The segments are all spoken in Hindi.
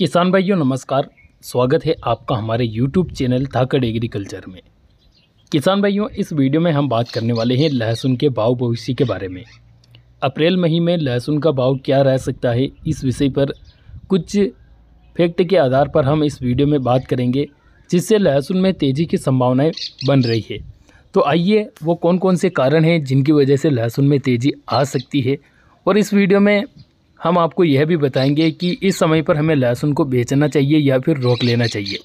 किसान भाइयों नमस्कार स्वागत है आपका हमारे यूट्यूब चैनल धाकड़ एग्रीकल्चर में किसान भाइयों इस वीडियो में हम बात करने वाले हैं लहसुन के भाव भविष्य के बारे में अप्रैल मही में लहसुन का भाव क्या रह सकता है इस विषय पर कुछ फैक्ट के आधार पर हम इस वीडियो में बात करेंगे जिससे लहसुन में तेज़ी की संभावनाएँ बन रही है तो आइए वो कौन कौन से कारण हैं जिनकी वजह से लहसुन में तेज़ी आ सकती है और इस वीडियो में हम आपको यह भी बताएंगे कि इस समय पर हमें लहसुन को बेचना चाहिए या फिर रोक लेना चाहिए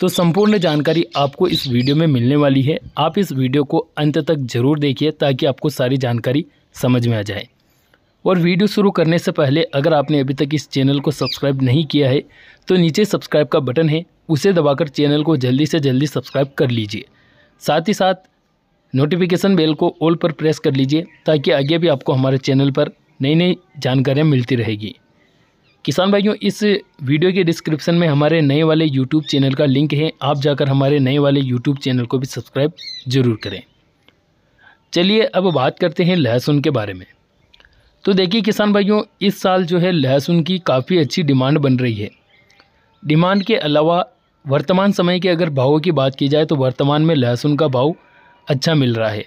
तो संपूर्ण जानकारी आपको इस वीडियो में मिलने वाली है आप इस वीडियो को अंत तक जरूर देखिए ताकि आपको सारी जानकारी समझ में आ जाए और वीडियो शुरू करने से पहले अगर आपने अभी तक इस चैनल को सब्सक्राइब नहीं किया है तो नीचे सब्सक्राइब का बटन है उसे दबाकर चैनल को जल्दी से जल्दी सब्सक्राइब कर लीजिए साथ ही साथ नोटिफिकेशन बेल को ऑल पर प्रेस कर लीजिए ताकि आगे भी आपको हमारे चैनल पर नई नई जानकारियाँ मिलती रहेगी किसान भाइयों इस वीडियो के डिस्क्रिप्शन में हमारे नए वाले यूट्यूब चैनल का लिंक है आप जाकर हमारे नए वाले यूट्यूब चैनल को भी सब्सक्राइब जरूर करें चलिए अब बात करते हैं लहसुन के बारे में तो देखिए किसान भाइयों इस साल जो है लहसुन की काफ़ी अच्छी डिमांड बन रही है डिमांड के अलावा वर्तमान समय के अगर भावों की बात की जाए तो वर्तमान में लहसुन का भाव अच्छा मिल रहा है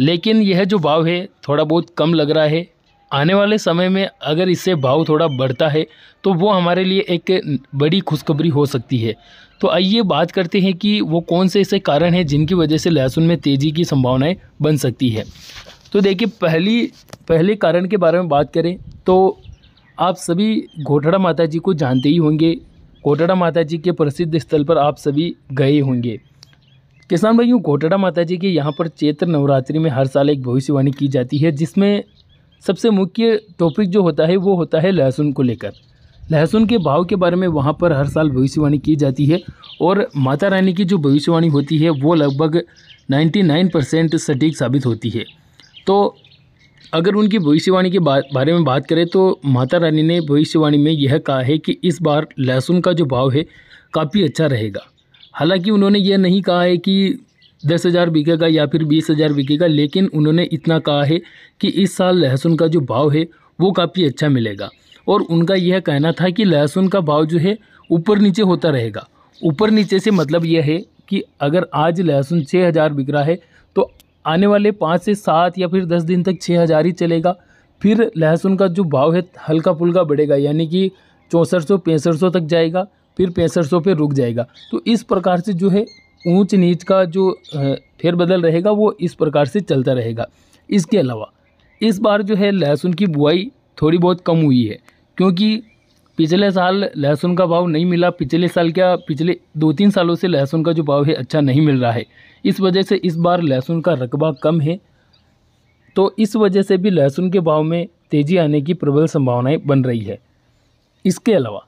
लेकिन यह जो भाव है थोड़ा बहुत कम लग रहा है आने वाले समय में अगर इससे भाव थोड़ा बढ़ता है तो वो हमारे लिए एक बड़ी खुशखबरी हो सकती है तो आइए बात करते हैं कि वो कौन से ऐसे कारण हैं जिनकी वजह से लहसुन में तेज़ी की संभावनाएं बन सकती है तो देखिए पहली पहले कारण के बारे में बात करें तो आप सभी घोटड़ा माता जी को जानते ही होंगे घोटड़ा माता जी के प्रसिद्ध स्थल पर आप सभी गए होंगे किसान भाइयों घोटड़ा माता जी के यहाँ पर चैत्र नवरात्रि में हर साल एक भविष्यवाणी की जाती है जिसमें सबसे मुख्य टॉपिक जो होता है वो होता है लहसुन को लेकर लहसुन के भाव के बारे में वहाँ पर हर साल भविष्यवाणी की जाती है और माता रानी की जो भविष्यवाणी होती है वो लगभग 99 परसेंट सटीक साबित होती है तो अगर उनकी भविष्यवाणी के बारे में बात करें तो माता रानी ने भविष्यवाणी में यह कहा है कि इस बार लहसुन का जो भाव है काफ़ी अच्छा रहेगा हालांकि उन्होंने यह नहीं कहा है कि दस हज़ार बिकेगा या फिर बीस हज़ार बिकेगा लेकिन उन्होंने इतना कहा है कि इस साल लहसुन का जो भाव है वो काफ़ी अच्छा मिलेगा और उनका यह कहना था कि लहसुन का भाव जो है ऊपर नीचे होता रहेगा ऊपर नीचे से मतलब यह है कि अगर आज लहसुन छः हज़ार बिक रहा है तो आने वाले पाँच से सात या फिर दस दिन तक छः हज़ार ही चलेगा फिर लहसुन का जो भाव है हल्का फुल्का बढ़ेगा यानी कि चौंसठ सौ पैंसठ सौ तक जाएगा फिर पैंसठ सौ पर रुक जाएगा तो इस प्रकार से जो है ऊंच नीच का जो फेरबदल रहेगा वो इस प्रकार से चलता रहेगा इसके अलावा इस बार जो है लहसुन की बुआई थोड़ी बहुत कम हुई है क्योंकि पिछले साल लहसुन का भाव नहीं मिला पिछले साल क्या पिछले दो तीन सालों से लहसुन का जो भाव है अच्छा नहीं मिल रहा है इस वजह से इस बार लहसुन का रकबा कम है तो इस वजह से भी लहसुन के भाव में तेज़ी आने की प्रबल संभावनाएं बन रही है इसके अलावा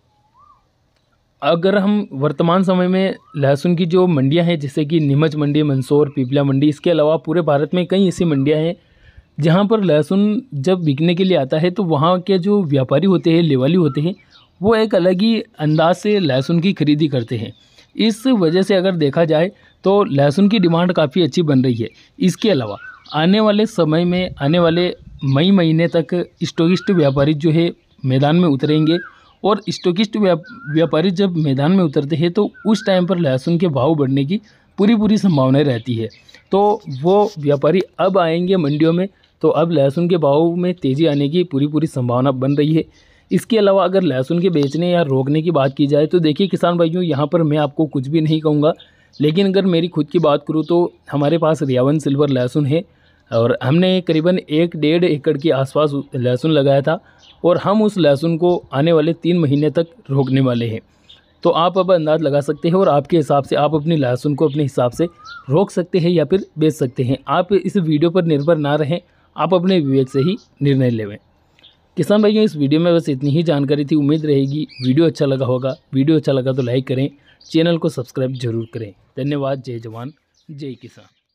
अगर हम वर्तमान समय में लहसुन की जो मंडियां हैं जैसे कि नीमच मंडी मंदसौर पीपला मंडी इसके अलावा पूरे भारत में कई ऐसी मंडियां हैं जहां पर लहसुन जब बिकने के लिए आता है तो वहां के जो व्यापारी होते हैं लेवाली होते हैं वो एक अलग ही अंदाज से लहसुन की खरीदी करते हैं इस वजह से अगर देखा जाए तो लहसुन की डिमांड काफ़ी अच्छी बन रही है इसके अलावा आने वाले समय में आने वाले मई महीने तक स्टोगिस्ट व्यापारी जो है मैदान में उतरेंगे और स्टोकिस्ट व्यापारी जब मैदान में उतरते हैं तो उस टाइम पर लहसुन के भाव बढ़ने की पूरी पूरी संभावनाएं रहती है तो वो व्यापारी अब आएंगे मंडियों में तो अब लहसुन के भाव में तेज़ी आने की पूरी पूरी संभावना बन रही है इसके अलावा अगर लहसुन के बेचने या रोकने की बात की जाए तो देखिए किसान भाइयों यहाँ पर मैं आपको कुछ भी नहीं कहूँगा लेकिन अगर मेरी खुद की बात करूँ तो हमारे पास रियावन सिल्वर लहसुन है और हमने करीबन एक डेढ़ एकड़ के आसपास लहसुन लगाया था और हम उस लहसुन को आने वाले तीन महीने तक रोकने वाले हैं तो आप अब अंदाज़ लगा सकते हैं और आपके हिसाब से आप अपनी लहसुन को अपने हिसाब से रोक सकते हैं या फिर बेच सकते हैं आप इस वीडियो पर निर्भर ना रहें आप अपने विवेक से ही निर्णय लेवें किसान भाइयों इस वीडियो में बस इतनी ही जानकारी थी उम्मीद रहेगी वीडियो अच्छा लगा होगा वीडियो अच्छा लगा तो लाइक करें चैनल को सब्सक्राइब जरूर करें धन्यवाद जय जवान जय किसान